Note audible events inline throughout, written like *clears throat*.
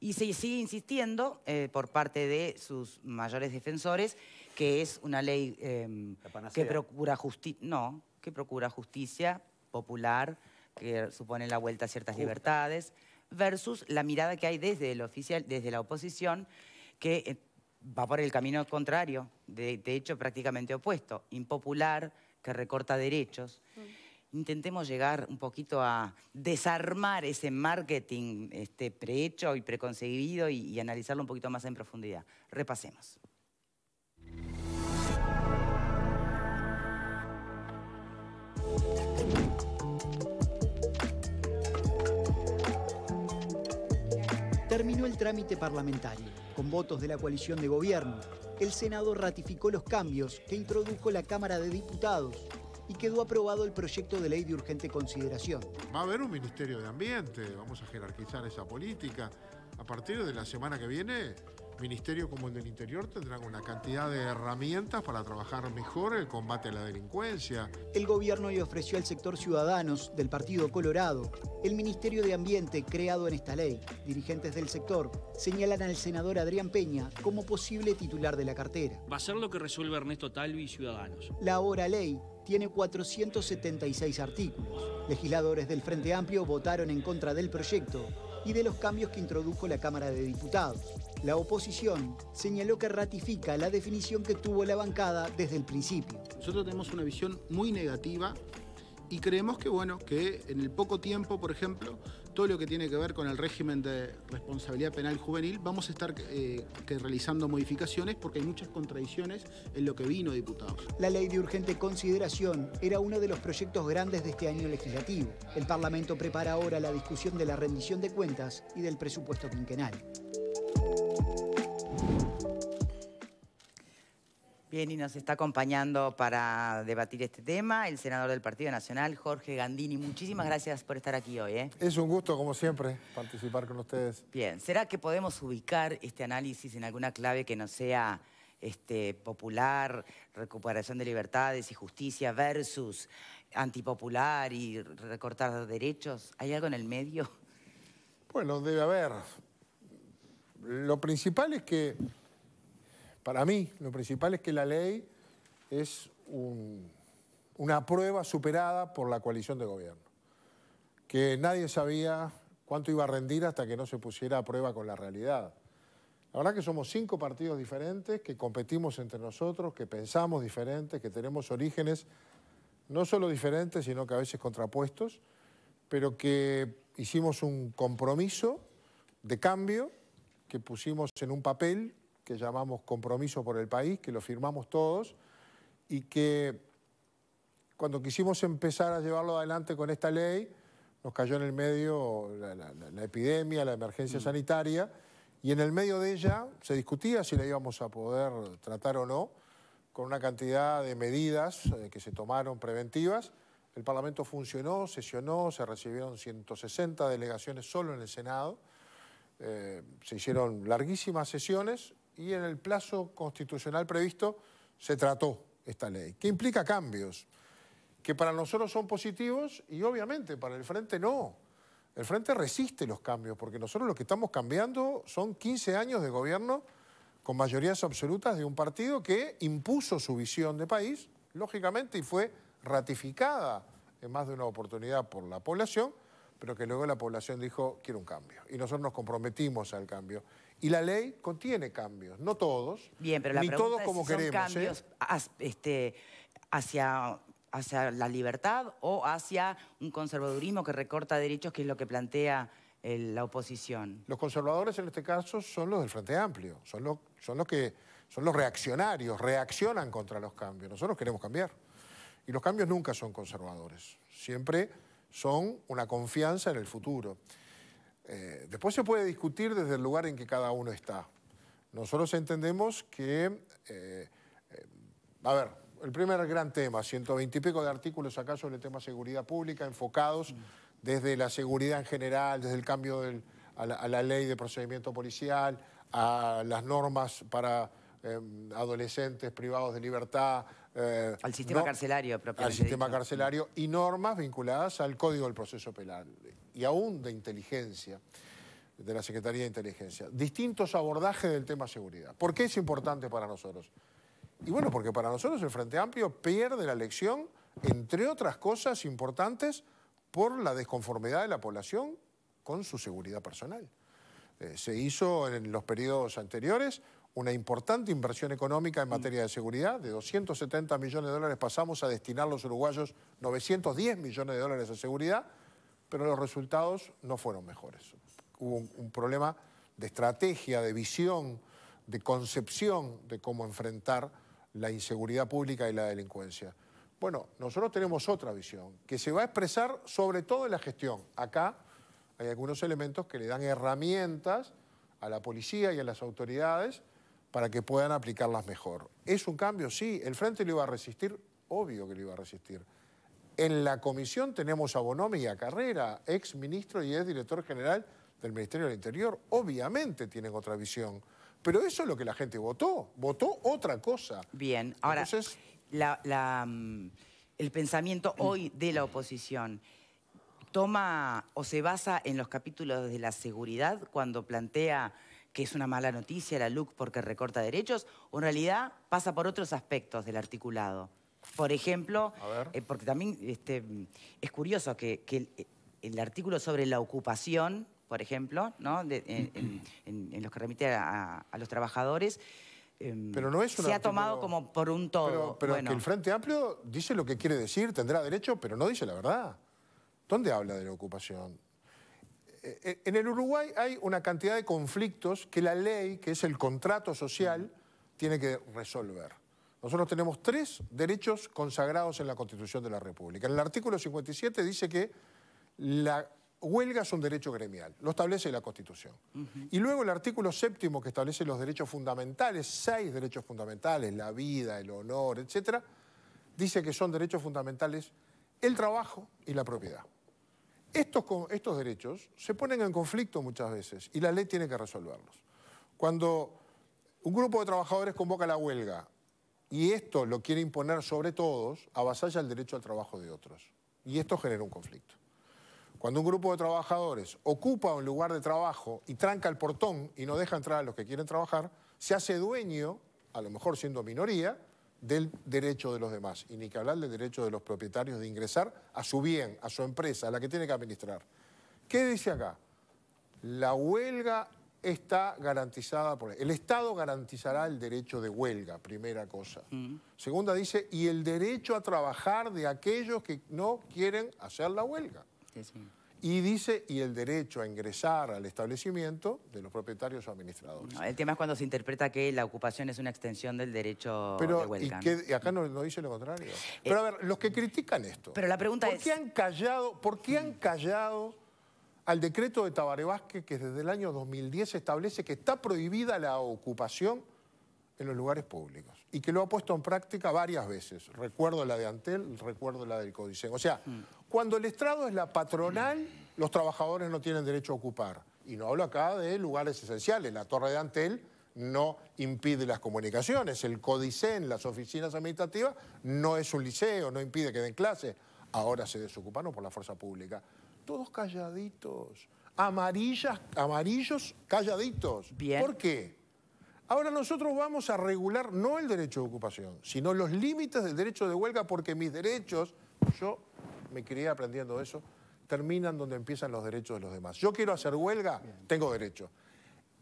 y se sigue insistiendo eh, por parte de sus mayores defensores que es una ley em, que procura justicia, no, que procura justicia popular, que supone la vuelta a ciertas libertades, versus la mirada que hay desde el oficial, desde la oposición, que eh, va por el camino contrario, de, hecho prácticamente opuesto, impopular, que recorta derechos. Mm intentemos llegar un poquito a desarmar ese marketing este, prehecho y preconcebido y, y analizarlo un poquito más en profundidad. Repasemos. Terminó el trámite parlamentario. Con votos de la coalición de gobierno, el Senado ratificó los cambios que introdujo la Cámara de Diputados y quedó aprobado el proyecto de ley de urgente consideración. Va a haber un Ministerio de Ambiente, vamos a jerarquizar esa política. A partir de la semana que viene, Ministerio como el del Interior tendrán una cantidad de herramientas para trabajar mejor el combate a la delincuencia. El gobierno le ofreció al sector Ciudadanos del Partido Colorado el Ministerio de Ambiente creado en esta ley. Dirigentes del sector señalan al senador Adrián Peña como posible titular de la cartera. Va a ser lo que resuelve Ernesto Talvi y Ciudadanos. La hora ley tiene 476 artículos. Legisladores del Frente Amplio votaron en contra del proyecto y de los cambios que introdujo la Cámara de Diputados. La oposición señaló que ratifica la definición que tuvo la bancada desde el principio. Nosotros tenemos una visión muy negativa y creemos que, bueno, que en el poco tiempo, por ejemplo, todo lo que tiene que ver con el régimen de responsabilidad penal juvenil, vamos a estar eh, realizando modificaciones porque hay muchas contradicciones en lo que vino diputados. La ley de urgente consideración era uno de los proyectos grandes de este año legislativo. El Parlamento prepara ahora la discusión de la rendición de cuentas y del presupuesto quinquenal. Bien, y nos está acompañando para debatir este tema el senador del Partido Nacional, Jorge Gandini. Muchísimas gracias por estar aquí hoy. ¿eh? Es un gusto, como siempre, participar con ustedes. Bien, ¿será que podemos ubicar este análisis en alguna clave que no sea este, popular, recuperación de libertades y justicia versus antipopular y recortar derechos? ¿Hay algo en el medio? Bueno, debe haber. Lo principal es que para mí, lo principal es que la ley es una prueba superada por la coalición de gobierno, que nadie sabía cuánto iba a rendir hasta que no se pusiera a prueba con la realidad. La verdad que somos cinco partidos diferentes, que competimos entre nosotros, que pensamos diferentes, que tenemos orígenes no solo diferentes, sino que a veces contrapuestos, pero que hicimos un compromiso de cambio que pusimos en un papel que llamamos Compromiso por el País, que lo firmamos todos y que cuando quisimos empezar a llevarlo adelante con esta ley, nos cayó en el medio la, epidemia, la emergencia mm. sanitaria, y en el medio de ella se discutía si la íbamos a poder tratar o no, con una cantidad de medidas eh, que se tomaron preventivas. El Parlamento funcionó, sesionó, se recibieron 160 delegaciones solo en el Senado, eh, se hicieron larguísimas sesiones y en el plazo constitucional previsto se trató esta ley, que implica cambios que para nosotros son positivos y obviamente para el Frente no. El Frente resiste los cambios porque nosotros lo que estamos cambiando son 15 años de gobierno con mayorías absolutas de un partido que impuso su visión de país, lógicamente, y fue ratificada en más de una oportunidad por la población, pero que luego la población dijo, quiero un cambio. Y nosotros nos comprometimos al cambio. Y la ley contiene cambios, no todos, Bien, pero la ni todos como queremos. ¿eh? cambios este, hacia hacia la libertad o hacia un conservadurismo que recorta derechos, que es lo que plantea eh, la oposición? Los conservadores en este caso son los del Frente Amplio, son los, son los que son los reaccionarios, reaccionan contra los cambios. Nosotros queremos cambiar. Y los cambios nunca son conservadores, siempre son una confianza en el futuro. Eh, después se puede discutir desde el lugar en que cada uno está. Nosotros entendemos que, eh, eh, a ver, el primer gran tema, 120 y pico de artículos acá sobre el tema seguridad pública, enfocados desde la seguridad en general, desde el cambio a, la, ley de procedimiento policial, a las normas para adolescentes privados de libertad, eh, al sistema carcelario propiamente. Al sistema carcelario y normas vinculadas al Código del Proceso Penal y aún de inteligencia, de la Secretaría de Inteligencia. Distintos abordajes del tema seguridad. ¿Por qué es importante para nosotros? Y bueno, porque para nosotros el Frente Amplio pierde la elección, entre otras cosas importantes, por la desconformidad de la población con su seguridad personal. Eh, se hizo en los periodos anteriores una importante inversión económica en mm. materia de seguridad. De 270 millones de dólares pasamos a destinar los uruguayos 910 millones de dólares a seguridad, pero los resultados no fueron mejores. Hubo un, problema de estrategia, de visión, de concepción de cómo enfrentar la inseguridad pública y la delincuencia. Bueno, nosotros tenemos otra visión, que se va a expresar sobre todo en la gestión. Acá hay algunos elementos que le dan herramientas a la policía y a las autoridades para que puedan aplicarlas mejor. ¿Es un cambio? Sí. ¿El Frente lo iba a resistir? Obvio que lo iba a resistir. En la comisión tenemos a Bonomi y a Carrera, ex ministro y ex director general del Ministerio del Interior. Obviamente tienen otra visión. Pero eso es lo que la gente votó. Votó otra cosa. Bien, ahora, mm, el pensamiento *clears throat* hoy de la oposición toma o se basa en los capítulos de la seguridad cuando plantea que es una mala noticia la LUC porque recorta derechos, o en realidad pasa por otros aspectos del articulado. Por ejemplo, eh, porque también este, mm, es curioso que, el, artículo sobre la ocupación, por ejemplo, *clears throat* en, los que remite a, los trabajadores, em, se ha tomado como por un todo. Pero, el Frente Amplio dice lo que quiere decir, tendrá derecho, pero no dice la verdad. ¿Dónde habla de la ocupación? Eh, eh, en el Uruguay hay una cantidad de conflictos que la ley, que es el contrato social, tiene que resolver. Nosotros tenemos tres derechos consagrados en la Constitución de la República. En el artículo 57 dice que la huelga es un derecho gremial, lo establece la Constitución. Y luego el artículo séptimo que establece los derechos fundamentales, seis derechos fundamentales, la vida, el honor, etc., dice que son derechos fundamentales el trabajo y la propiedad. Estos, derechos se ponen en conflicto muchas veces y la ley tiene que resolverlos. Cuando un grupo de trabajadores convoca la huelga y esto lo quiere imponer sobre todos, avasalla el derecho al trabajo de otros. Y esto genera un conflicto. Cuando un grupo de trabajadores ocupa un lugar de trabajo y tranca el portón y no deja entrar a los que quieren trabajar, se hace dueño, a lo mejor siendo minoría, del derecho de los demás, y ni que hablar del derecho de los propietarios de ingresar a su bien, a su empresa, a la que tiene que administrar. ¿Qué dice acá? La huelga está garantizada por... El Estado garantizará el derecho de huelga, primera cosa. Mm. Segunda dice, y el derecho a trabajar de aquellos que no quieren hacer la huelga. Y dice, y el derecho a ingresar al establecimiento de los propietarios o administradores. el tema es cuando se interpreta que la ocupación es una extensión del derecho de huelga. Y, acá no, dice lo contrario. Eh, pero a ver, los que critican esto. Pero la pregunta ¿por es... Qué han callado, ¿Por qué han callado al decreto de Tabaré Vázquez que desde el año 2010 establece que está prohibida la ocupación en los lugares públicos y que lo ha puesto en práctica varias veces. Recuerdo la de Antel, recuerdo la del Codicen. O sea, mm. Cuando el estrado es la patronal, los trabajadores no tienen derecho a ocupar. Y no hablo acá de lugares esenciales. La Torre de Antel no impide las comunicaciones. El CODICEN, las oficinas administrativas, no es un liceo, no impide que den clases. Ahora se desocupan por la fuerza pública. Todos calladitos, amarillas, amarillos calladitos. ¿Por qué? Ahora nosotros vamos a regular no el derecho de ocupación, sino los límites del derecho de huelga, porque mis derechos, yo me crié aprendiendo eso, terminan donde empiezan los derechos de los demás. Yo quiero hacer huelga, tengo derecho.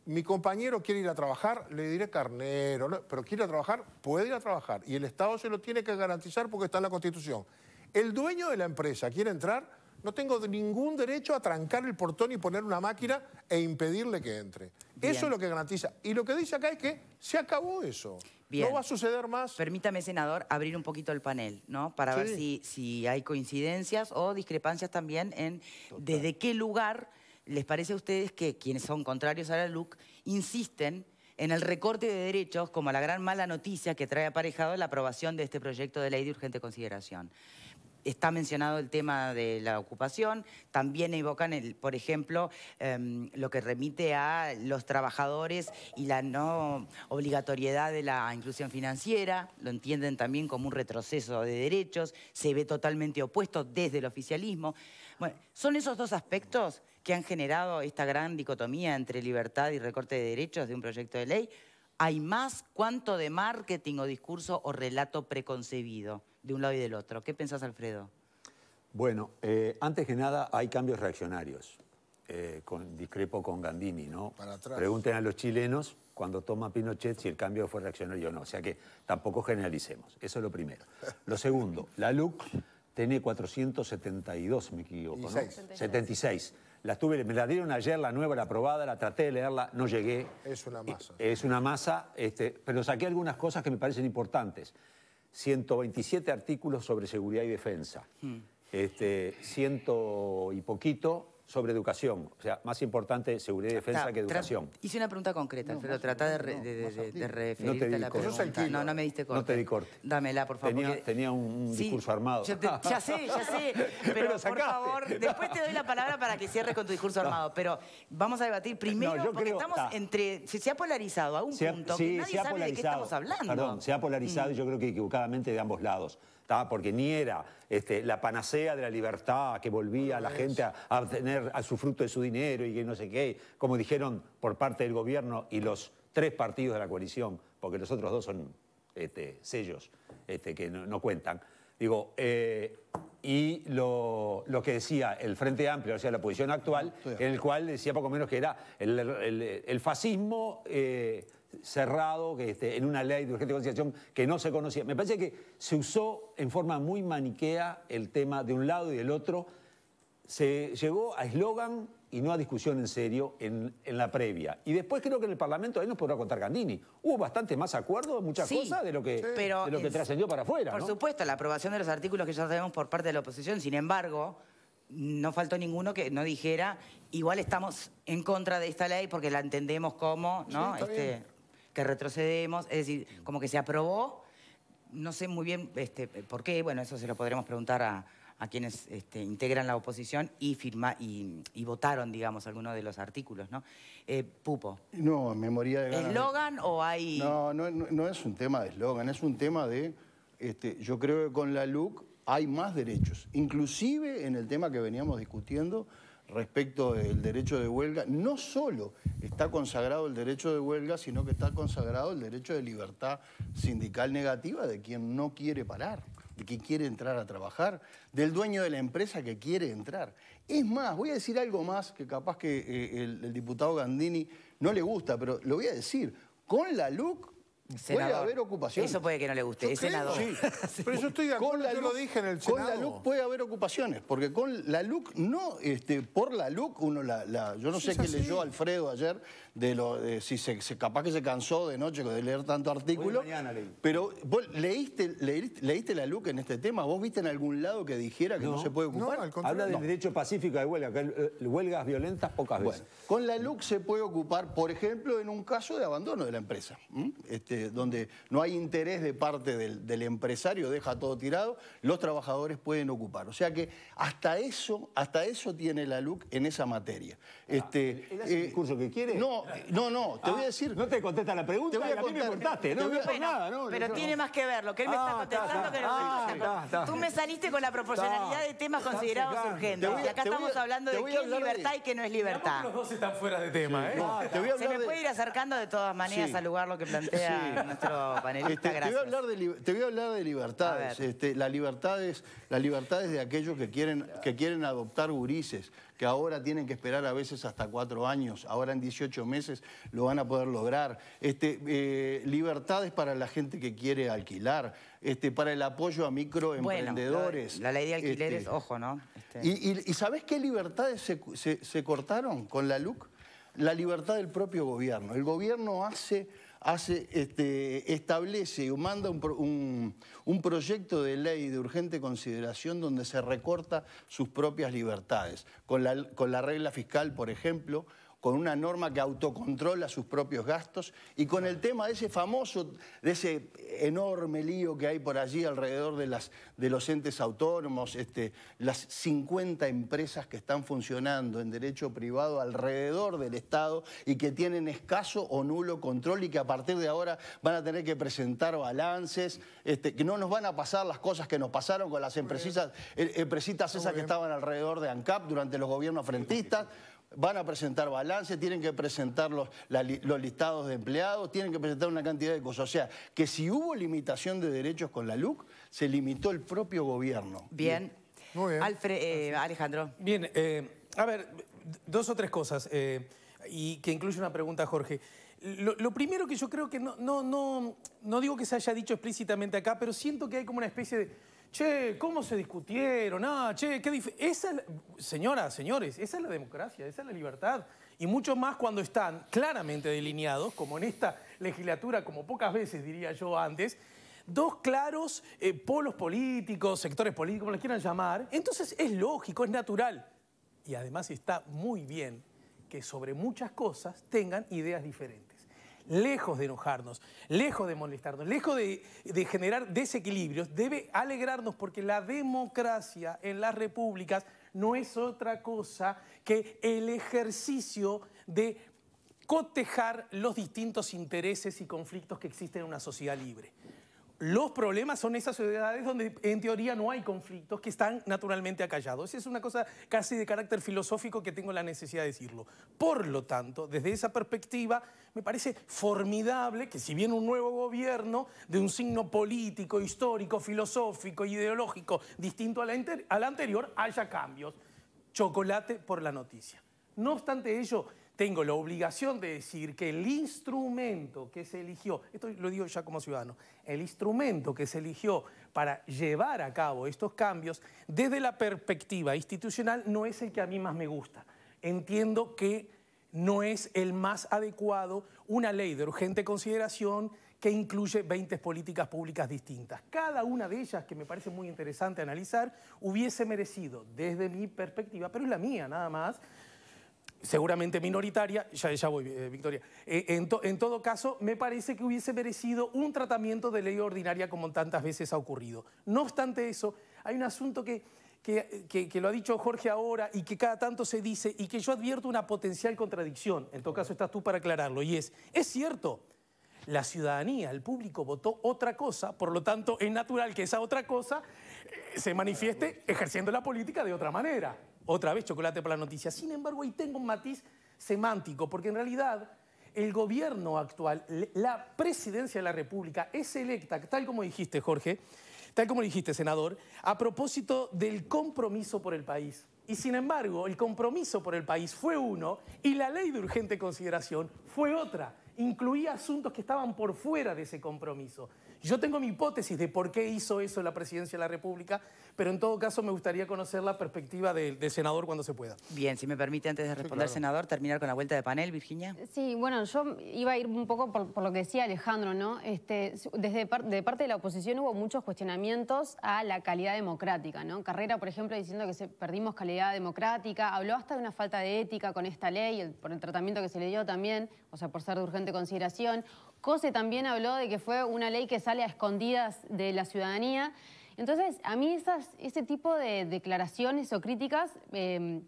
Mi compañero quiere ir a trabajar, le diré carnero, pero quiere trabajar, puede ir a trabajar. Y el Estado se lo tiene que garantizar porque está en la Constitución. El dueño de la empresa quiere entrar, no tengo ningún derecho a trancar el portón y poner una máquina e impedirle que entre. Eso es lo que garantiza. Y lo que dice acá es que se acabó eso. No va a suceder más. Permítame, senador, abrir un poquito el panel, ¿no? Para ver si, si, hay coincidencias o discrepancias también en desde qué lugar les parece a ustedes que quienes son contrarios a la LUC insisten en el recorte de derechos como la gran mala noticia que trae aparejado la aprobación de este proyecto de ley de urgente consideración está mencionado el tema de la ocupación, también evocan, el, por ejemplo, em, lo que remite a los trabajadores y la no obligatoriedad de la inclusión financiera, lo entienden también como un retroceso de derechos, se ve totalmente opuesto desde el oficialismo. son esos dos aspectos que han generado esta gran dicotomía entre libertad y recorte de derechos de un proyecto de ley. ¿Hay más cuanto de marketing o discurso o relato preconcebido? de un lado y del otro. ¿Qué pensás, Alfredo? Bueno, eh, antes que nada hay cambios reaccionarios. Eh, con, discrepo con Gandini, ¿no? Para Pregunten a los chilenos cuando toma Pinochet si el cambio fue reaccionario o no. O sea que tampoco generalicemos. Eso es lo primero. *laughs* Lo segundo, la LUC tiene 472, me equivoco, 76. La me la dieron ayer, la nueva, la aprobada, la traté de leerla, no llegué. Es una masa. Es una masa, este, pero saqué algunas cosas que me parecen importantes. 127 artículos sobre seguridad y defensa. Mm. Este, ciento y poquito sobre educación. O sea, más importante seguridad y ah, defensa que educación. Hice una pregunta concreta, pero trata de, de, referirte a la pregunta. No, no me diste corte. No te di corte. Dámela, por favor. Tenía, un discurso armado. ya sé, ya sé. *laughs* pero, por favor, después te doy la palabra para que cierres con tu discurso armado. Pero vamos a debatir primero, porque estamos entre... Se, se, ha polarizado a un punto sí, que nadie se ha sabe polarizado, de qué estamos hablando. Perdón, se ha polarizado, y mm. yo creo que equivocadamente, de ambos lados porque ni era este, la panacea de la libertad que volvía a la gente a, obtener a su fruto de su dinero y que no sé qué, como dijeron por parte del gobierno y los tres partidos de la coalición, porque los otros dos son este, sellos este, que no cuentan. Digo, eh, y lo, que decía el Frente Amplio, o sea, la posición actual, en el cual decía poco menos que era el, fascismo eh, cerrado, este, en una ley de urgente conciliación que no se conocía. Me parece que se usó en forma muy maniquea el tema de un lado y del otro. Se llegó a eslogan y no a discusión en serio en, la previa. Y después creo que en el Parlamento ahí nos podrá contar Gandini. Hubo bastante más acuerdos, muchas cosas de lo que, lo que trascendió para afuera. Por supuesto, la aprobación de los artículos que ya sabemos por parte de la oposición, sin embargo, no faltó ninguno que no dijera, igual estamos en contra de esta ley porque la entendemos como, ¿no? Este, que retrocedemos, es decir, como que se aprobó, no sé muy bien este, por qué, bueno, eso se lo podremos preguntar a, a quienes este, integran la oposición y, firma, y, votaron, digamos, algunos de los artículos, ¿no? Eh, Pupo. No, memoria de ¿Eslogan o hay...? No, no, es un tema de eslogan, es un tema de... Este, yo creo que con la LUC hay más derechos, inclusive en el tema que veníamos discutiendo respecto del derecho de huelga, no solo está consagrado el derecho de huelga, sino que está consagrado el derecho de libertad sindical negativa de quien no quiere parar que quiere entrar a trabajar, del dueño de la empresa que quiere entrar. Es más, voy a decir algo más que capaz que eh, el, el, diputado Gandini no le gusta, pero lo voy a decir. Con la LUC Puede haber ocupaciones. Eso puede que no le guste, ese *laughs* Pero yo estoy de acuerdo, con la lo dije en el Senado. Con la LUC puede haber ocupaciones, porque con la LUC no, este, por la LUC uno la... yo no sé qué leyó Alfredo ayer, de lo si se, capaz que se cansó de noche de leer tanto artículo. Pero vos leíste, leíste, la LUC en este tema, vos viste en algún lado que dijera que no, se puede ocupar. Habla del derecho pacífico de huelga, que huelgas violentas pocas veces. Con la LUC se puede ocupar, por ejemplo, en un caso de abandono de la empresa. Este, este, donde no hay interés de parte del, empresario, deja todo tirado, los trabajadores pueden ocupar. O sea que hasta eso, hasta eso tiene la LUC en esa materia. Ah, este, ¿El eh, discurso que quiere? No, no, no, te voy a ah, decir... No te contesta la pregunta, te voy a, mí me cortaste, no, voy a, hacer nada. No, pero tiene más que ver lo que él me ah, está contestando que Tú me saliste con la proporcionalidad de temas considerados urgentes. y acá estamos hablando de qué es libertad y qué no es libertad. Los dos están fuera de tema, ¿eh? Se me puede ir acercando de todas maneras al lugar lo que plantea nuestro panelista, este, Te voy a hablar de, libertades. Este, las libertades. de aquellos que quieren, que quieren adoptar gurises, que ahora tienen que esperar a veces hasta cuatro años, ahora en 18 meses lo van a poder lograr. Este, eh, libertades para la gente que quiere alquilar, este, para el apoyo a microemprendedores. la, ley de alquileres, ojo, ¿no? Y, sabes qué libertades se cortaron con la LUC? La libertad del propio gobierno. El gobierno hace hace, este, establece o manda un, proyecto de ley de urgente consideración donde se recorta sus propias libertades, con la regla fiscal, por ejemplo, con una norma que autocontrola sus propios gastos y con el tema de ese famoso, de ese enorme lío que hay por allí alrededor de, los entes autónomos, este, las 50 empresas que están funcionando en derecho privado alrededor del Estado y que tienen escaso o nulo control y que a partir de ahora van a tener que presentar balances, este, que no nos van a pasar las cosas que nos pasaron con las empresas, empresitas eh, esas que estaban alrededor de ANCAP durante los gobiernos frentistas van a presentar balance, tienen que presentar los, listados de empleados, tienen que presentar una cantidad de cosas. O sea, que si hubo limitación de derechos con la LUC, se limitó el propio gobierno. Bien. Muy eh, Alejandro. Bien, eh, a ver, dos o tres cosas, eh, y que incluye una pregunta, Jorge. Lo, lo, primero que yo creo que no, no, no, no digo que se haya dicho explícitamente acá, pero siento que hay como una especie de Che, ¿cómo se discutieron? Ah, che, qué difícil. señoras, señores, esa es la democracia, esa es la libertad. Y mucho más cuando están claramente delineados, como en esta legislatura, como pocas veces diría yo antes, dos claros eh, polos políticos, sectores políticos, como les quieran llamar. Entonces es lógico, es natural. Y además está muy bien que sobre muchas cosas tengan ideas diferentes lejos de enojarnos, lejos de molestarnos, lejos de, generar desequilibrios, debe alegrarnos porque la democracia en las repúblicas no es otra cosa que el ejercicio de cotejar los distintos intereses y conflictos que existen en una sociedad libre. Los problemas son esas sociedades donde en teoría no hay conflictos que están naturalmente acallados. Es una cosa casi de carácter filosófico que tengo la necesidad de decirlo. Por lo tanto, desde esa perspectiva, me parece formidable que si bien un nuevo gobierno de un signo político, histórico, filosófico, ideológico distinto al anterior, haya cambios. Chocolate por la noticia. No obstante ello, tengo la obligación de decir que el instrumento que se eligió, esto lo digo ya como ciudadano, el instrumento que se eligió para llevar a cabo estos cambios desde la perspectiva institucional no es el que a mí más me gusta. Entiendo que no es el más adecuado una ley de urgente consideración que incluye 20 políticas públicas distintas. Cada una de ellas, que me parece muy interesante analizar, hubiese merecido, desde mi perspectiva, pero es la mía nada más, seguramente minoritaria, ya, voy, eh, Victoria. Eh, en, todo caso, me parece que hubiese merecido un tratamiento de ley ordinaria como tantas veces ha ocurrido. No obstante eso, hay un asunto que, que lo ha dicho Jorge ahora y que cada tanto se dice y que yo advierto una potencial contradicción, en todo caso estás tú para aclararlo, y es, es cierto, la ciudadanía, el público votó otra cosa, por lo tanto es natural que esa otra cosa eh, se manifieste ejerciendo la política de otra manera otra vez chocolate para la noticia. Sin embargo, ahí tengo un matiz semántico, porque en realidad el gobierno actual, la presidencia de la República es electa, tal como dijiste, Jorge, tal como dijiste, senador, a propósito del compromiso por el país. Y sin embargo, el compromiso por el país fue uno y la ley de urgente consideración fue otra. Incluía asuntos que estaban por fuera de ese compromiso. Yo tengo mi hipótesis de por qué hizo eso la presidencia de la República, pero en todo caso me gustaría conocer la perspectiva del senador cuando se pueda. Bien, si me permite, antes de responder, senador, terminar con la vuelta de panel, Virginia. Sí, bueno, yo iba a ir un poco por, lo que decía Alejandro, ¿no? Este, desde de parte de la oposición hubo muchos cuestionamientos a la calidad democrática, ¿no? Carrera, por ejemplo, diciendo que perdimos calidad democrática, habló hasta de una falta de ética con esta ley, por el tratamiento que se le dio también, o sea, por ser de urgente consideración. COSE también habló de que fue una ley que sale a escondidas de la ciudadanía. Entonces, a mí ese tipo de declaraciones o críticas em,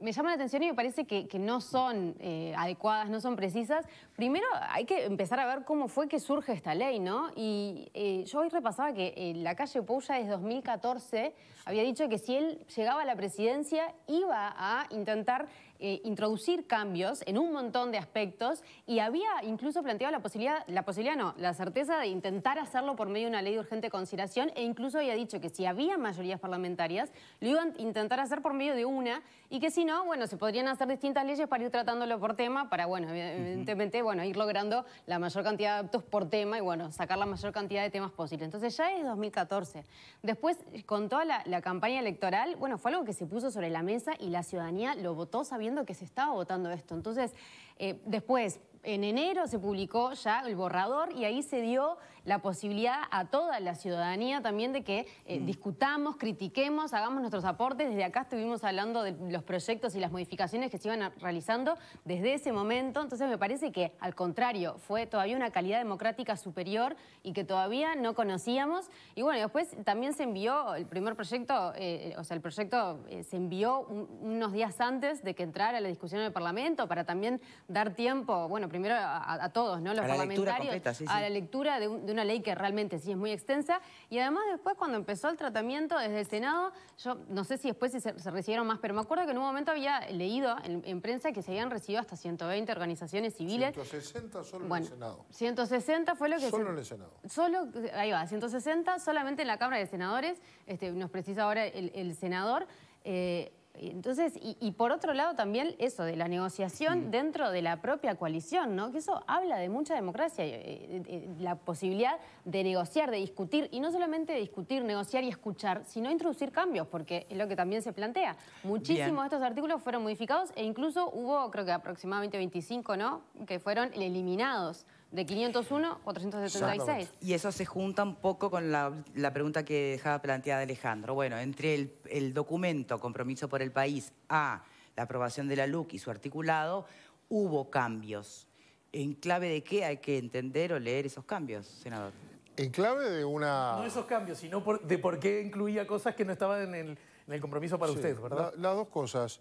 me, llaman la atención y me parece que, no son eh, adecuadas, no son precisas. Primero hay que empezar a ver cómo fue que surge esta ley, ¿no? Y eh, yo hoy repasaba que eh, la calle Pouya desde 2014 había dicho que si él llegaba a la presidencia iba a intentar eh, introducir cambios en un montón de aspectos y había incluso planteado la posibilidad, la posibilidad no, la certeza de intentar hacerlo por medio de una ley de urgente consideración e incluso había dicho que si había mayorías parlamentarias lo iban a intentar hacer por medio de una y que si no, bueno, se podrían hacer distintas leyes para ir tratándolo por tema, para, bueno, evidentemente, bueno, ir logrando la mayor cantidad de actos por tema y, bueno, sacar la mayor cantidad de temas posible. Entonces ya es 2014. Después, con toda la campaña electoral, bueno, fue algo que se puso sobre la mesa y la ciudadanía lo votó sabiendo que se estaba votando esto. Entonces, eh, después, en enero se publicó ya el borrador y ahí se dio la posibilidad a toda la ciudadanía también de que eh, mm. discutamos, critiquemos, hagamos nuestros aportes. Desde acá estuvimos hablando de los proyectos y las modificaciones que se iban realizando desde ese momento. Entonces me parece que al contrario, fue todavía una calidad democrática superior y que todavía no conocíamos. Y bueno, después también se envió el primer proyecto, eh, o sea, el proyecto eh, se envió unos días antes de que entrara la discusión en el Parlamento para también dar tiempo, bueno, primero a, todos, ¿no? Los parlamentarios, a la lectura de, una ley que realmente sí es muy extensa. Y además después cuando empezó el tratamiento desde el Senado, yo no sé si después se, recibieron más, pero me acuerdo que en un momento había leído en, prensa que se habían recibido hasta 120 organizaciones civiles. 160 solo en el Senado. 160 fue lo que... Solo en el Senado. Solo, ahí va, 160 solamente en la Cámara de Senadores, este, nos precisa ahora el, senador. Eh, entonces, y, por otro lado también eso de la negociación mm. dentro de la propia coalición, ¿no? Que eso habla de mucha democracia, eh, eh, eh, la posibilidad de negociar, de discutir, y no solamente de discutir, negociar y escuchar, sino introducir cambios, porque es lo que también se plantea. Muchísimos de estos artículos fueron modificados e incluso hubo, creo que aproximadamente 25, ¿no? Que fueron eliminados. De 501, 476. Y eso se junta un poco con la, pregunta que dejaba planteada Alejandro. Bueno, entre el, documento Compromiso por el País a la aprobación de la LUC y su articulado, hubo cambios. ¿En clave de qué hay que entender o leer esos cambios, senador? En clave de una... No esos cambios, sino de por qué incluía cosas que no estaban en el, compromiso para usted, ¿verdad? las dos cosas.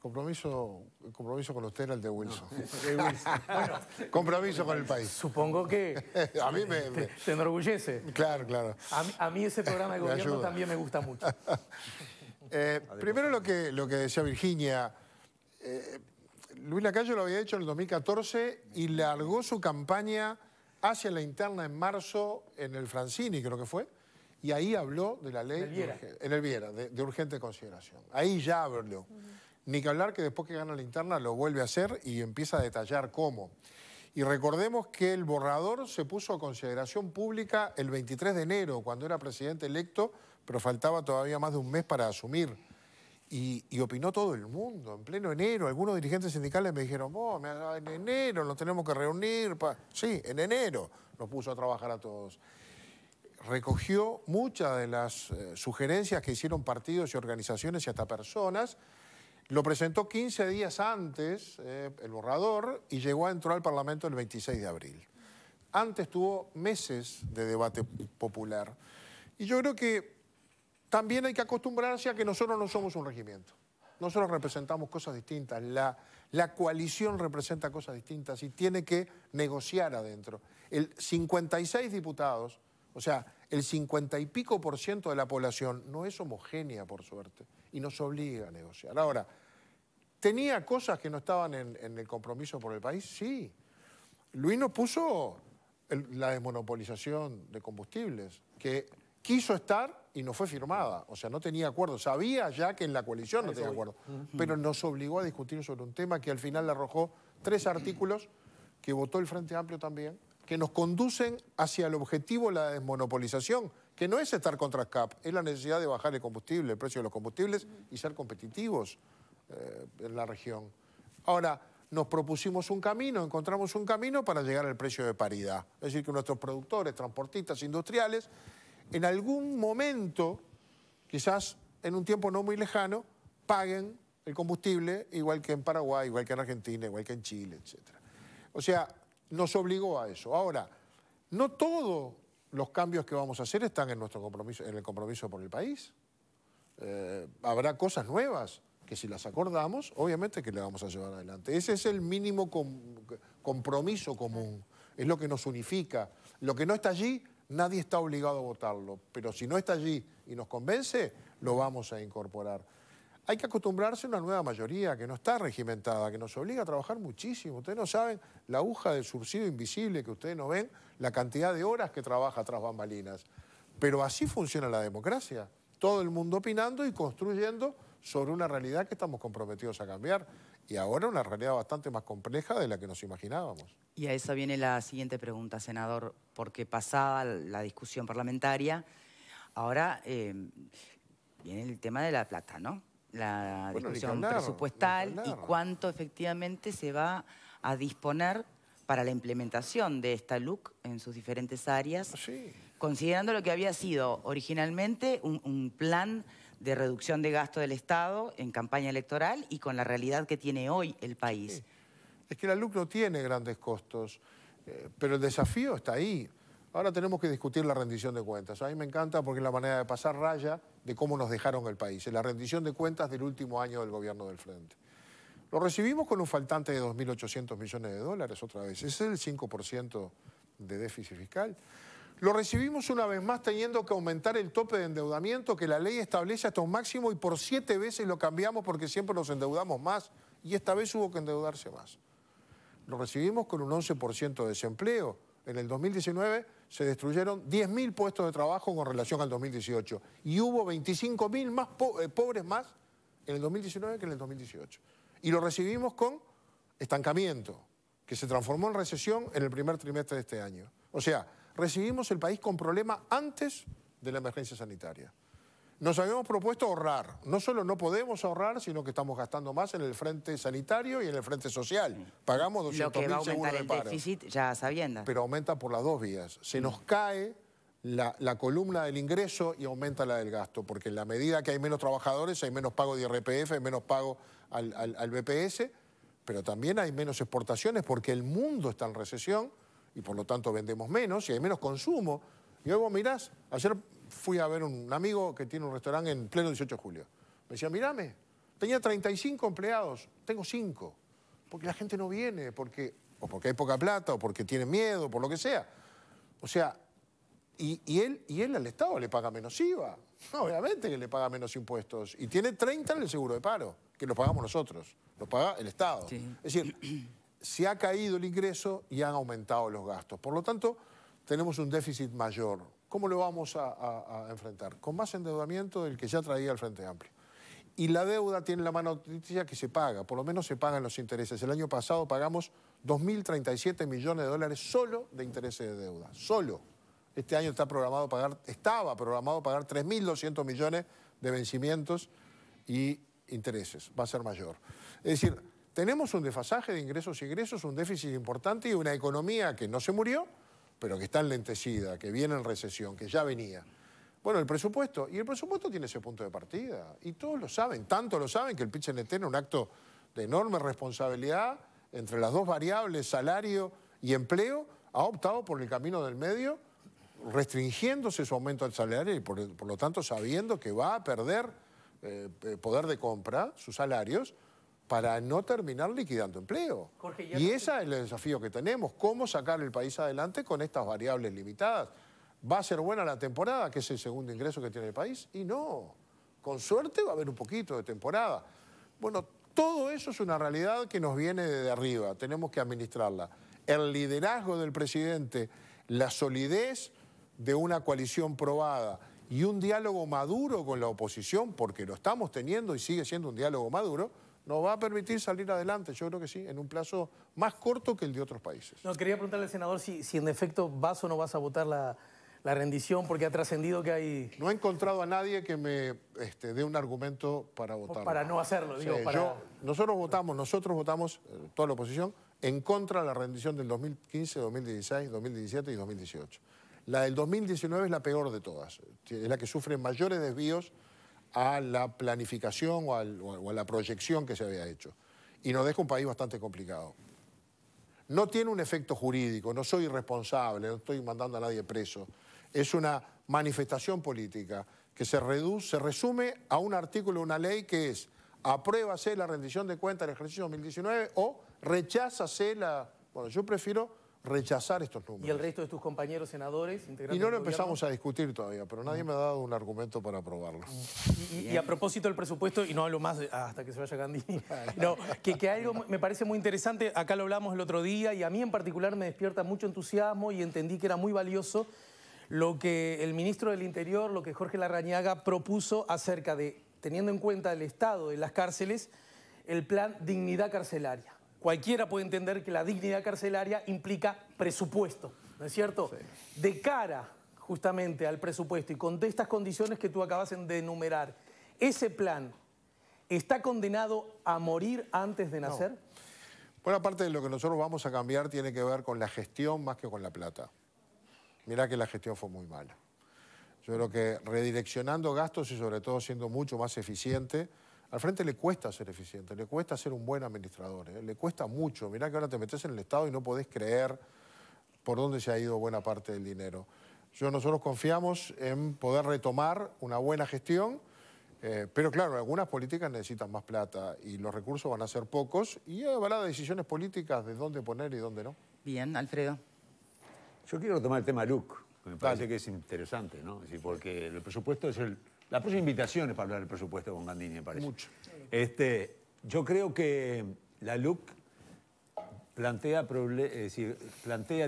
Compromiso, compromiso con usted era el de Wilson. *laughs* compromiso con el país. Supongo que... *laughs* a mí me... Te, enorgullece. Claro, claro. A mí, ese programa de gobierno también me gusta mucho. *laughs* Eh, primero lo que, lo que decía Virginia. Eh, Luis Lacayo lo había hecho en el 2014 y largó su campaña hacia la interna en marzo en el Francini, creo que fue. Y ahí habló de la ley... En el Viera. De, en el Viera, de, urgente consideración. Ahí ya habló. Ni que hablar que después que gana la interna lo vuelve a hacer y empieza a detallar cómo. Y recordemos que el borrador se puso a consideración pública el 23 de enero, cuando era presidente electo, pero faltaba todavía más de un mes para asumir. Y, opinó todo el mundo, en pleno enero. Algunos dirigentes sindicales me dijeron, en enero nos tenemos que reunir. Sí, en enero nos puso a trabajar a todos. Recogió muchas de las eh, sugerencias que hicieron partidos y organizaciones y hasta personas lo presentó 15 días antes eh, el borrador y llegó a entrar al Parlamento el 26 de abril. Antes tuvo meses de debate popular. Y yo creo que también hay que acostumbrarse a que nosotros no somos un regimiento. Nosotros representamos cosas distintas. La, la coalición representa cosas distintas y tiene que negociar adentro. El 56 diputados o sea, el cincuenta y pico por ciento de la población no es homogénea, por suerte, y nos obliga a negociar. Ahora, ¿tenía cosas que no estaban en, el compromiso por el país? Sí. Luis nos puso la desmonopolización de combustibles, que quiso estar y no fue firmada. O sea, no tenía acuerdo. Sabía ya que en la coalición no tenía acuerdo. Pero nos obligó a discutir sobre un tema que al final arrojó tres artículos que votó el Frente Amplio también que nos conducen hacia el objetivo de la desmonopolización, que no es estar contra CAP, es la necesidad de bajar el combustible, el precio de los combustibles y ser competitivos eh, en la región. Ahora, nos propusimos un camino, encontramos un camino para llegar al precio de paridad. Es decir, que nuestros productores, transportistas, industriales, en algún momento, quizás en un tiempo no muy lejano, paguen el combustible igual que en Paraguay, igual que en Argentina, igual que en Chile, etc. O sea, nos obligó a eso. Ahora, no todos los cambios que vamos a hacer están en, nuestro compromiso, en el compromiso por el país. Eh, habrá cosas nuevas que si las acordamos, obviamente que le vamos a llevar adelante. Ese es el mínimo compromiso común, es lo que nos unifica. Lo que no está allí, nadie está obligado a votarlo, pero si no está allí y nos convence, lo vamos a incorporar hay que acostumbrarse a una nueva mayoría que no está regimentada, que nos obliga a trabajar muchísimo. Ustedes no saben la aguja del subsidio invisible que ustedes no ven, la cantidad de horas que trabaja tras bambalinas. Pero así funciona la democracia. Todo el mundo opinando y construyendo sobre una realidad que estamos comprometidos a cambiar. Y ahora una realidad bastante más compleja de la que nos imaginábamos. Y a esa viene la siguiente pregunta, senador, porque pasaba la discusión parlamentaria, ahora eh, viene el tema de la plata, ¿no? la discusión presupuestal y cuánto efectivamente se va a disponer para la implementación de esta LUC en sus diferentes áreas, ah, considerando lo que había sido originalmente un, plan de reducción de gasto del Estado en campaña electoral y con la realidad que tiene hoy el país. Es que la LUC no tiene grandes costos, eh, pero el desafío está ahí. Ahora tenemos que discutir la rendición de cuentas. A mí me encanta porque es la manera de pasar raya de cómo nos dejaron el país. Es la rendición de cuentas del último año del gobierno del Frente. Lo recibimos con un faltante de 2.800 millones de dólares otra vez. ese Es el 5% de déficit fiscal. Lo recibimos una vez más teniendo que aumentar el tope de endeudamiento que la ley establece hasta un máximo y por siete veces lo cambiamos porque siempre nos endeudamos más y esta vez hubo que endeudarse más. Lo recibimos con un 11% de desempleo en el 2019 se destruyeron 10.000 puestos de trabajo con relación al 2018 y hubo 25.000 más eh, pobres más en el 2019 que en el 2018. Y lo recibimos con estancamiento, que se transformó en recesión en el primer trimestre de este año. O sea, recibimos el país con problemas antes de la emergencia sanitaria. Nos habíamos propuesto ahorrar. No solo no podemos ahorrar, sino que estamos gastando más en el frente sanitario y en el frente social. Mm. Pagamos 200 mil de paro. déficit ya sabiendo. Pero aumenta por las dos vías. Se mm. nos cae la, columna del ingreso y aumenta la del gasto, porque en la medida que hay menos trabajadores, hay menos pago de IRPF, hay menos pago al, BPS, pero también hay menos exportaciones porque el mundo está en recesión y por lo tanto vendemos menos y hay menos consumo. Y luego mirás, ayer fui a ver un amigo que tiene un restaurante en pleno 18 de julio. Me decía, mirame, tenía 35 empleados, tengo 5. Porque la gente no viene, porque, o porque hay poca plata, o porque tiene miedo, por lo que sea. O sea, y, él, y él al Estado le paga menos IVA. *laughs* Obviamente que le paga menos impuestos. Y tiene 30 en el seguro de paro, que lo pagamos nosotros, lo paga el Estado. Es decir, *clears throat* se ha caído el ingreso y han aumentado los gastos. Por lo tanto, tenemos un déficit mayor. ¿Cómo lo vamos a, enfrentar? Con más endeudamiento del que ya traía el Frente Amplio. Y la deuda tiene la mano noticia que se paga, por lo menos se pagan los intereses. El año pasado pagamos 2.037 millones de dólares solo de intereses de deuda, solo. Este año está programado pagar, estaba programado pagar 3.200 millones de vencimientos y intereses, va a ser mayor. Es decir, tenemos un desfasaje de ingresos y ingresos, un déficit importante y una economía que no se murió, pero que está en lentecida, que viene en recesión, que ya venía. Bueno, el presupuesto, y el presupuesto tiene ese punto de partida, y todos lo saben, tanto lo saben que el pitch tiene un acto de enorme responsabilidad entre las dos variables, salario y empleo, ha optado por el camino del medio, restringiéndose su aumento al salario y por, lo tanto sabiendo que va a perder eh, eh, poder de compra, sus salarios, para no terminar liquidando empleo. y ese es el desafío que tenemos, cómo sacar el país adelante con estas variables limitadas. ¿Va a ser buena la temporada, que es el segundo ingreso que tiene el país? Y no. Con suerte va a haber un poquito de temporada. Bueno, todo eso es una realidad que nos viene desde arriba, tenemos que administrarla. El liderazgo del presidente, la solidez de una coalición probada y un diálogo maduro con la oposición, porque lo estamos teniendo y sigue siendo un diálogo maduro, nos va a permitir salir adelante, yo creo que sí, en un plazo más corto que el de otros países. nos quería preguntarle al senador si, si en efecto vas o no vas a votar la, rendición porque ha trascendido que hay... No he encontrado a nadie que me este, dé un argumento para votar. Para no hacerlo, digo. para... nosotros votamos, nosotros votamos, eh, toda la oposición, en contra de la rendición del 2015, 2016, 2017 y 2018. La del 2019 es la peor de todas, es la que sufre mayores desvíos a la planificación o, a la proyección que se había hecho. Y nos deja un país bastante complicado. No tiene un efecto jurídico, no soy irresponsable, no estoy mandando a nadie preso. Es una manifestación política que se, reduce, se resume a un artículo, de una ley que es apruébase la rendición de cuentas del ejercicio 2019 o recházase la... Bueno, yo prefiero rechazar estos números. ¿Y el resto de tus compañeros senadores? y no lo empezamos a discutir todavía, pero nadie me ha dado un argumento para aprobarlo. Mm. Y, a propósito del presupuesto, y no hablo más ah, hasta que se vaya Gandini, *laughs* que, que algo me parece muy interesante, acá lo hablamos el otro día, y a mí en particular me despierta mucho entusiasmo y entendí que era muy valioso lo que el ministro del Interior, lo que Jorge Larrañaga propuso acerca de, teniendo en cuenta el estado de las cárceles, el plan Dignidad Carcelaria cualquiera puede entender que la dignidad carcelaria implica presupuesto, ¿no es cierto? De cara justamente al presupuesto y con estas condiciones que tú acabas de enumerar, ¿ese plan está condenado a morir antes de nacer? Bueno, aparte de lo que nosotros vamos a cambiar tiene que ver con la gestión más que con la plata. Mirá que la gestión fue muy mala. Yo creo que redireccionando gastos y sobre todo siendo mucho más eficiente, al frente le cuesta ser eficiente, le cuesta ser un buen administrador, ¿eh? le cuesta mucho. Mirá que ahora te metes en el Estado y no podés creer por dónde se ha ido buena parte del dinero. Yo, nosotros confiamos en poder retomar una buena gestión, eh, pero claro, algunas políticas necesitan más plata y los recursos van a ser pocos y habrá decisiones políticas de dónde poner y dónde no. Bien, Alfredo. Yo quiero retomar el tema LUC, me parece que es interesante, ¿no? porque el presupuesto es el la próxima invitación es para hablar del presupuesto con Gandini, me parece. Mucho. Este, yo creo que la LUC plantea,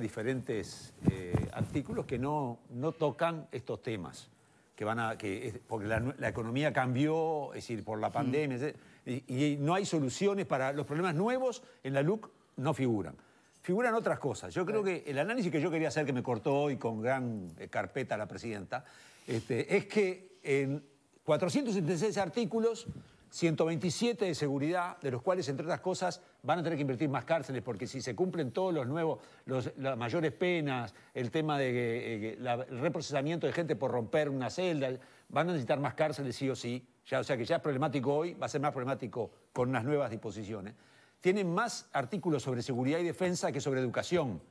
diferentes eh, artículos que no, no tocan estos temas. Que van a, que, porque la, economía cambió, es decir, por la mm. pandemia, y, no hay soluciones para los problemas nuevos en la LUC, no figuran. Figuran otras cosas. Yo creo que el análisis que yo quería hacer, que me cortó hoy con gran eh, carpeta la presidenta, este, es que en 476 artículos, 127 de seguridad, de los cuales, entre otras cosas, van a tener que invertir más cárceles, porque si se cumplen todos los nuevos, las mayores penas, el tema del de, eh, reprocesamiento de gente por romper una celda, van a necesitar más cárceles sí o sí. Ya, o sea que ya es problemático hoy, va a ser más problemático con las nuevas disposiciones. Tienen más artículos sobre seguridad y defensa que sobre educación.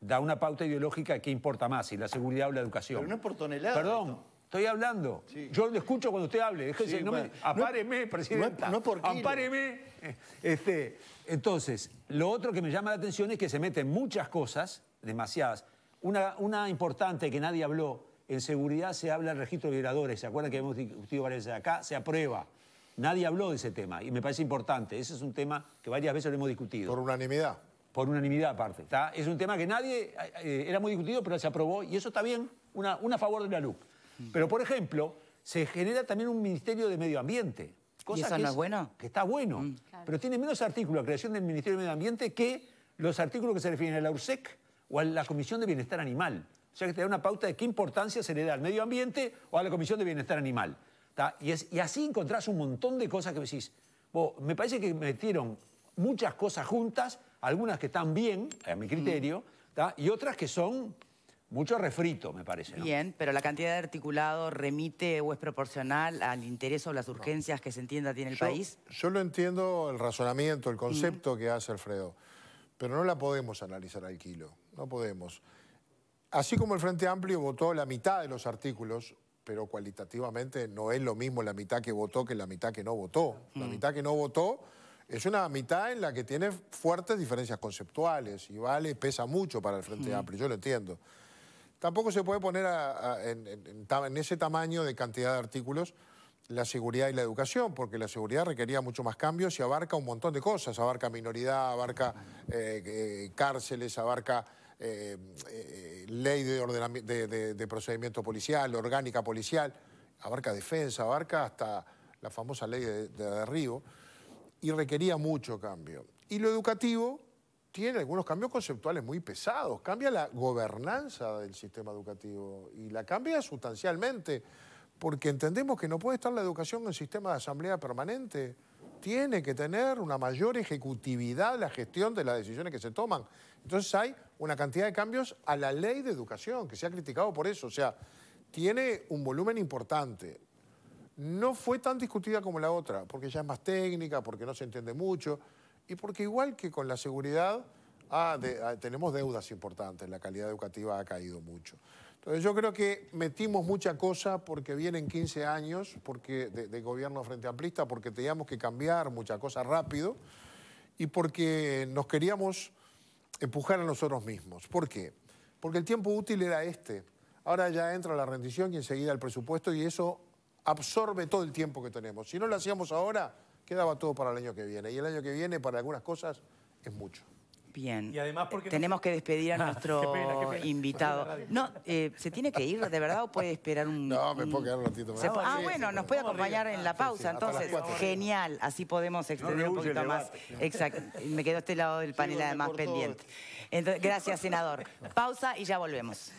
Da una pauta ideológica que importa más, si la seguridad o la educación. Pero no por Perdón. Estoy hablando. Yo lo escucho cuando usted hable. Déjese, no me, apáreme, No, por Apáreme. Este, entonces, lo otro que me llama la atención es que se meten muchas cosas, demasiadas. Una, una importante que nadie habló, en seguridad se habla el registro de vibradores. ¿Se acuerdan que hemos discutido varias veces acá? Se aprueba. Nadie habló de ese tema y me parece importante. Ese es un tema que varias veces lo hemos discutido. Por unanimidad. Por unanimidad aparte. Es un tema que nadie, eh, eh, era muy discutido, pero se aprobó y eso está bien, una, una a favor de la LUC. Mm. Pero, por ejemplo, se genera también un Ministerio de Medio Ambiente. Cosa eso que no es, bueno? Que está bueno, mm. pero tiene menos artículos la creación del Ministerio de Medio Ambiente que los artículos que se refieren a la URSEC o a la Comisión de Bienestar Animal. O sea que te da una pauta de qué importancia se le da al medio ambiente o a la Comisión de Bienestar Animal. Y, así encontrás un montón de cosas que decís. me parece que metieron muchas cosas juntas, algunas que están bien, a mi criterio, mm. y otras que son mucho refrito, me parece. Bien, pero la cantidad de articulado remite o es proporcional al interés o las urgencias que se entienda tiene el país. Yo lo entiendo, el razonamiento, el mm. concepto que hace Alfredo, pero no la podemos analizar al kilo, no podemos. Así como el Frente Amplio votó la mitad de los artículos, pero cualitativamente no es lo mismo la mitad que votó que la mitad que no votó. La mm. mitad que no votó es una mitad en la que tiene fuertes diferencias conceptuales y vale, pesa mucho para el Frente mm. Amplio, yo lo entiendo tampoco se puede poner en, ese tamaño de cantidad de artículos la seguridad y la educación, porque la seguridad requería mucho más cambios y abarca un montón de cosas, abarca minoridad, abarca eh, eh, cárceles, abarca eh, ley de, de, procedimiento policial, orgánica policial, abarca defensa, abarca hasta la famosa ley de derribo, y requería mucho cambio. Y lo educativo, tiene algunos cambios conceptuales muy pesados. Cambia la gobernanza del sistema educativo y la cambia sustancialmente, porque entendemos que no puede estar la educación en sistema de asamblea permanente. Tiene que tener una mayor ejecutividad la gestión de las decisiones que se toman. Entonces hay una cantidad de cambios a la ley de educación, que se ha criticado por eso. O sea, tiene un volumen importante no fue tan discutida como la otra, porque ya es más técnica, porque no se entiende mucho y porque igual que con la seguridad, ah, ah, tenemos deudas importantes, la calidad educativa ha caído mucho. Entonces yo creo que metimos mucha cosa porque vienen 15 años porque de, gobierno frente amplista, porque teníamos que cambiar mucha cosa rápido y porque nos queríamos empujar a nosotros mismos. ¿Por qué? Porque el tiempo útil era este. Ahora ya entra la rendición y enseguida el presupuesto y eso absorbe todo el tiempo que tenemos. Si no lo hacíamos ahora, Quedaba todo para el año que viene. Y el año que viene, para algunas cosas, es mucho. Bien. Y además porque Tenemos que despedir a ah, nuestro invitado. No, eh, ¿se tiene que ir de verdad o puede esperar un...? No, me puedo quedar un ratito más. Ah, bueno, nos puede acompañar en ah, la pausa, entonces. Genial, así podemos extender un poquito más. *laughs* Exacto, me quedo este lado del *laughs* panel además pendiente. gracias, senador. Pausa y ya volvemos.